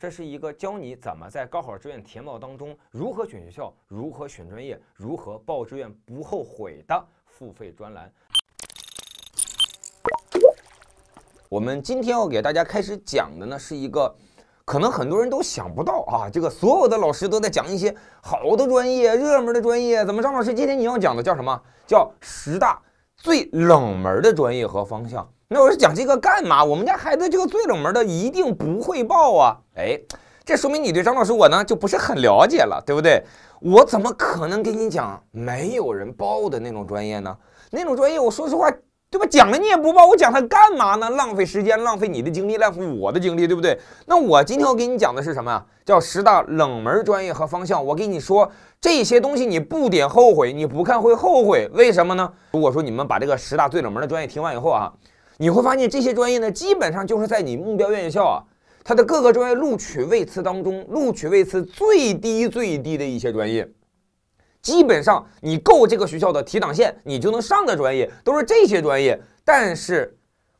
这是一个教你怎么在高考志愿填报当中如何选学校、如何选专业、如何报志愿不后悔的付费专栏。我们今天要给大家开始讲的呢，是一个可能很多人都想不到啊，这个所有的老师都在讲一些好的专业、热门的专业，怎么？张老师今天你要讲的叫什么？叫十大最冷门的专业和方向。那我说讲这个干嘛？我们家孩子这个最冷门的一定不会报啊！哎，这说明你对张老师我呢就不是很了解了，对不对？我怎么可能给你讲没有人报的那种专业呢？那种专业，我说实话，对吧？讲了你也不报，我讲它干嘛呢？浪费时间，浪费你的精力，浪费我的精力，对不对？那我今天我给你讲的是什么啊？叫十大冷门专业和方向。我给你说这些东西，你不点后悔，你不看会后悔。为什么呢？如果说你们把这个十大最冷门的专业听完以后啊。你会发现这些专业呢，基本上就是在你目标院校啊，它的各个专业录取位次当中，录取位次最低最低的一些专业，基本上你够这个学校的提档线，你就能上的专业都是这些专业。但是，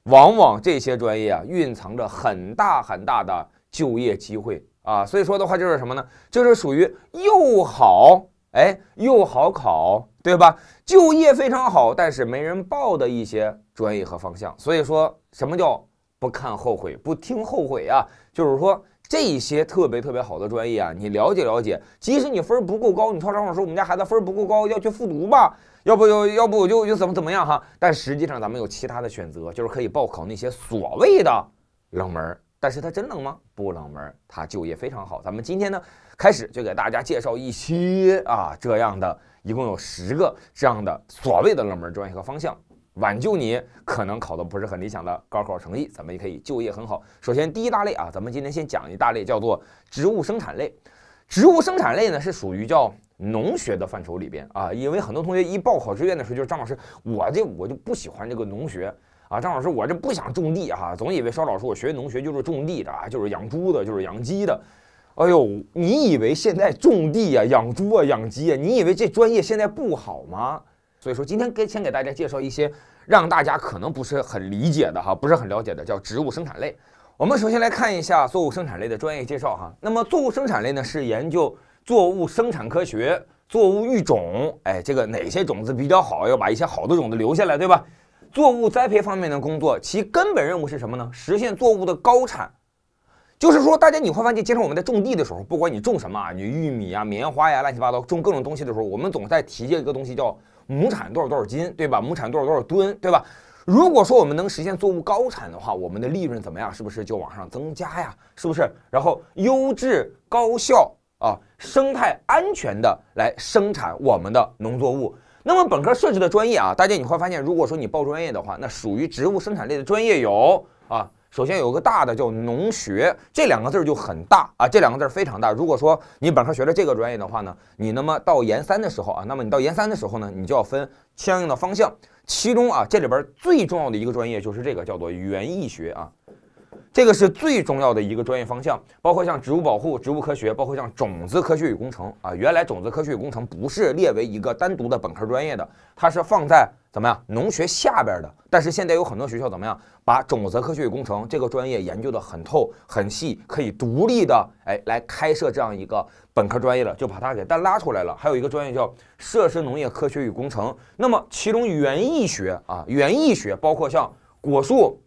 往往这些专业啊，蕴藏着很大很大的就业机会啊，所以说的话就是什么呢？就是属于又好哎又好考。对吧？就业非常好，但是没人报的一些专业和方向。所以说，什么叫不看后悔，不听后悔啊？就是说这些特别特别好的专业啊，你了解了解。即使你分儿不够高，你超张老师，我们家孩子分儿不够高，要去复读吧？要不要？要不我就就怎么怎么样哈？但实际上咱们有其他的选择，就是可以报考那些所谓的冷门儿。但是他真冷吗？不冷门，他就业非常好。咱们今天呢，开始就给大家介绍一些啊这样的。一共有十个这样的所谓的冷门专业和方向，挽救你可能考的不是很理想的高考成绩，咱们也可以就业很好。首先第一大类啊，咱们今天先讲一大类，叫做植物生产类。植物生产类呢是属于叫农学的范畴里边啊，因为很多同学一报考志愿的时候，就是张老师，我这我就不喜欢这个农学啊，张老师我这不想种地啊，总以为说老师我学农学就是种地的啊，就是养猪的，就是养鸡的。哎呦，你以为现在种地啊、养猪啊、养鸡啊，你以为这专业现在不好吗？所以说今天先给大家介绍一些让大家可能不是很理解的哈，不是很了解的，叫植物生产类。我们首先来看一下作物生产类的专业介绍哈。那么作物生产类呢，是研究作物生产科学、作物育种，哎，这个哪些种子比较好，要把一些好的种子留下来，对吧？作物栽培方面的工作，其根本任务是什么呢？实现作物的高产。就是说，大家你会发现，经常我们在种地的时候，不管你种什么啊，你玉米啊、棉花呀、乱七八糟，种各种东西的时候，我们总在提这一个东西叫亩产多少多少斤，对吧？亩产多少多少吨，对吧？如果说我们能实现作物高产的话，我们的利润怎么样？是不是就往上增加呀？是不是？然后优质、高效啊、生态安全的来生产我们的农作物。那么本科设置的专业啊，大家你会发现，如果说你报专业的话，那属于植物生产类的专业有啊。首先有个大的叫农学，这两个字儿就很大啊，这两个字儿非常大。如果说你本科学了这个专业的话呢，你那么到研三的时候啊，那么你到研三的时候呢，你就要分相应的方向。其中啊，这里边最重要的一个专业就是这个叫做园艺学啊。这个是最重要的一个专业方向，包括像植物保护、植物科学，包括像种子科学与工程啊。原来种子科学与工程不是列为一个单独的本科专业的，它是放在怎么样农学下边的。但是现在有很多学校怎么样把种子科学与工程这个专业研究的很透很细，可以独立的哎来开设这样一个本科专业的，就把它给单拉出来了。还有一个专业叫设施农业科学与工程。那么其中园艺学啊，园艺学包括像果树。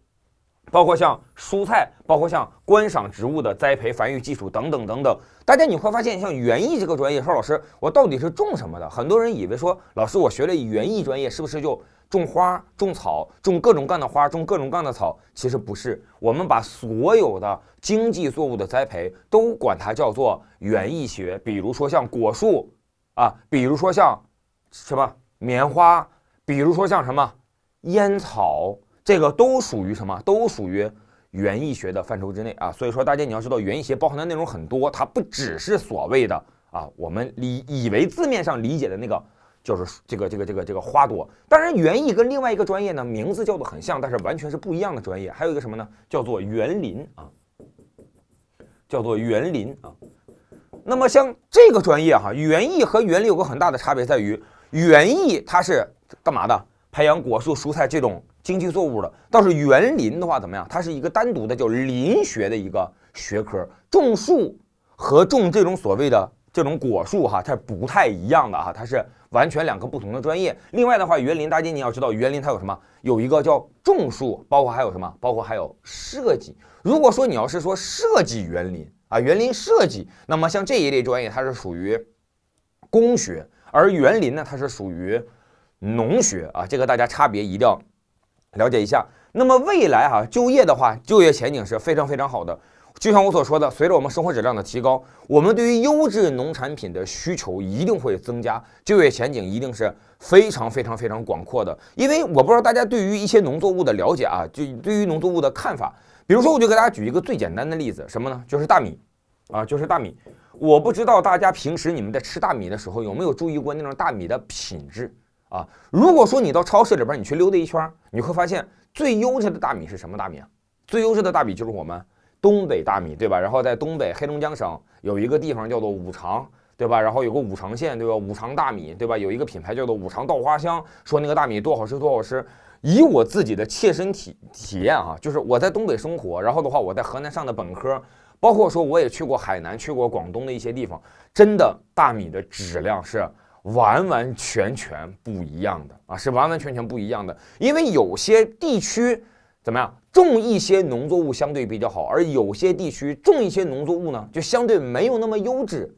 包括像蔬菜，包括像观赏植物的栽培繁育技术等等等等。大家你会发现，像园艺这个专业，说老师我到底是种什么的？很多人以为说，老师我学了园艺专业，是不是就种花、种草、种各种各样的花、种各种各样的草？其实不是，我们把所有的经济作物的栽培都管它叫做园艺学。比如说像果树啊，比如说像什么棉花，比如说像什么烟草。这个都属于什么？都属于园艺学的范畴之内啊。所以说，大家你要知道，园艺学包含的内容很多，它不只是所谓的啊，我们理以为字面上理解的那个，就是这个这个这个这个花朵。当然，园艺跟另外一个专业呢，名字叫做很像，但是完全是不一样的专业。还有一个什么呢？叫做园林啊，叫做园林啊。那么像这个专业哈，园艺和园林有个很大的差别在于，园艺它是干嘛的？培养果树、蔬菜这种。经济作物的倒是园林的话，怎么样？它是一个单独的叫林学的一个学科。种树和种这种所谓的这种果树，哈，它是不太一样的哈，它是完全两个不同的专业。另外的话，园林大家你要知道，园林它有什么？有一个叫种树，包括还有什么？包括还有设计。如果说你要是说设计园林啊，园林设计，那么像这一类专业，它是属于工学，而园林呢，它是属于农学啊。这个大家差别一定要。了解一下，那么未来哈就业的话，就业前景是非常非常好的。就像我所说的，随着我们生活质量的提高，我们对于优质农产品的需求一定会增加，就业前景一定是非常非常非常广阔的。因为我不知道大家对于一些农作物的了解啊，就对于农作物的看法。比如说，我就给大家举一个最简单的例子，什么呢？就是大米啊，就是大米。我不知道大家平时你们在吃大米的时候有没有注意过那种大米的品质。啊，如果说你到超市里边，你去溜达一圈，你会发现最优质的大米是什么大米？最优质的大米就是我们东北大米，对吧？然后在东北黑龙江省有一个地方叫做五常，对吧？然后有个五常县，对吧？五常大米，对吧？有一个品牌叫做五常稻花香，说那个大米多好吃，多好吃。以我自己的切身体体验啊，就是我在东北生活，然后的话我在河南上的本科，包括说我也去过海南，去过广东的一些地方，真的大米的质量是。完完全全不一样的啊，是完完全全不一样的。因为有些地区怎么样种一些农作物相对比较好，而有些地区种一些农作物呢，就相对没有那么优质。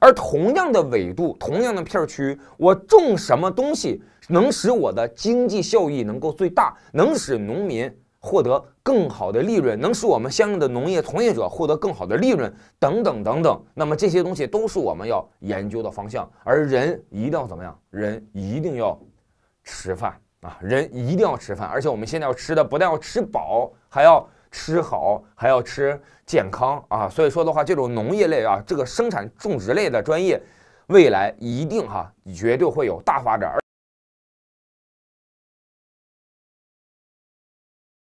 而同样的纬度、同样的片区，我种什么东西能使我的经济效益能够最大，能使农民？获得更好的利润，能使我们相应的农业从业者获得更好的利润，等等等等。那么这些东西都是我们要研究的方向。而人一定要怎么样？人一定要吃饭啊！人一定要吃饭，而且我们现在要吃的不但要吃饱，还要吃好，还要吃健康啊！所以说的话，这种农业类啊，这个生产种植类的专业，未来一定哈，绝对会有大发展。